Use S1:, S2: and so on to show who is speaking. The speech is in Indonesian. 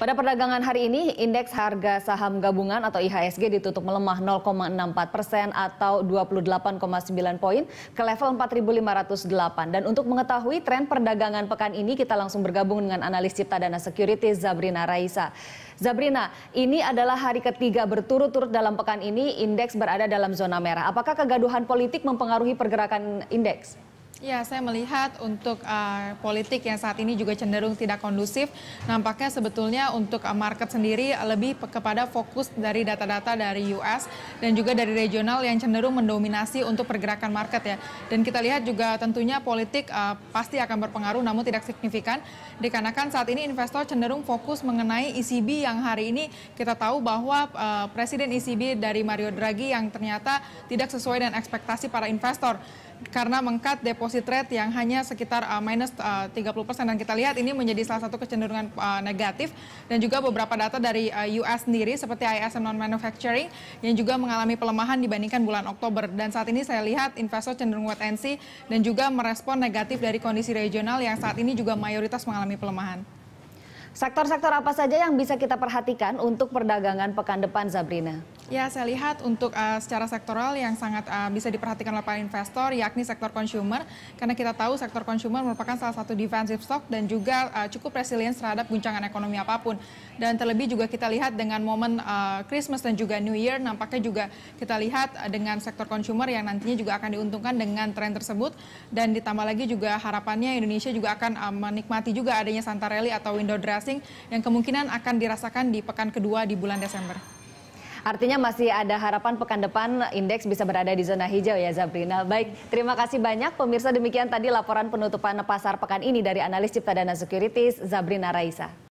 S1: Pada perdagangan hari ini, indeks harga saham gabungan atau IHSG ditutup melemah 0,64 persen atau 28,9 poin ke level 4.508. Dan untuk mengetahui tren perdagangan pekan ini, kita langsung bergabung dengan analis Cipta Dana security Zabrina Raisa. Zabrina, ini adalah hari ketiga berturut-turut dalam pekan ini indeks berada dalam zona merah. Apakah kegaduhan politik mempengaruhi pergerakan indeks?
S2: Ya, saya melihat untuk uh, politik yang saat ini juga cenderung tidak kondusif, nampaknya sebetulnya untuk uh, market sendiri lebih kepada fokus dari data-data dari US dan juga dari regional yang cenderung mendominasi untuk pergerakan market ya. Dan kita lihat juga tentunya politik uh, pasti akan berpengaruh namun tidak signifikan dikarenakan saat ini investor cenderung fokus mengenai ECB yang hari ini kita tahu bahwa uh, presiden ECB dari Mario Draghi yang ternyata tidak sesuai dengan ekspektasi para investor karena mengkat deposit rate yang hanya sekitar uh, minus uh, 30 persen dan kita lihat ini menjadi salah satu kecenderungan uh, negatif dan juga beberapa data dari uh, US sendiri seperti ISM non manufacturing yang juga mengalami pelemahan dibandingkan bulan Oktober dan saat ini saya lihat investor cenderung wait and see dan juga merespon negatif dari kondisi regional yang saat ini juga mayoritas mengalami pelemahan.
S1: Sektor-sektor apa saja yang bisa kita perhatikan untuk perdagangan pekan depan Zabrina?
S2: Ya, saya lihat untuk uh, secara sektoral yang sangat uh, bisa diperhatikan oleh para investor yakni sektor consumer karena kita tahu sektor consumer merupakan salah satu defensive stock dan juga uh, cukup resilient terhadap guncangan ekonomi apapun. Dan terlebih juga kita lihat dengan momen uh, Christmas dan juga New Year nampaknya juga kita lihat uh, dengan sektor consumer yang nantinya juga akan diuntungkan dengan tren tersebut dan ditambah lagi juga harapannya Indonesia juga akan uh, menikmati juga adanya Santa Rally atau window dressing yang kemungkinan akan dirasakan di pekan kedua di bulan Desember.
S1: Artinya masih ada harapan pekan depan indeks bisa berada di zona hijau ya Zabrina. Baik, terima kasih banyak pemirsa demikian tadi laporan penutupan pasar pekan ini dari analis Cipta Dana Securities Zabrina Raisa.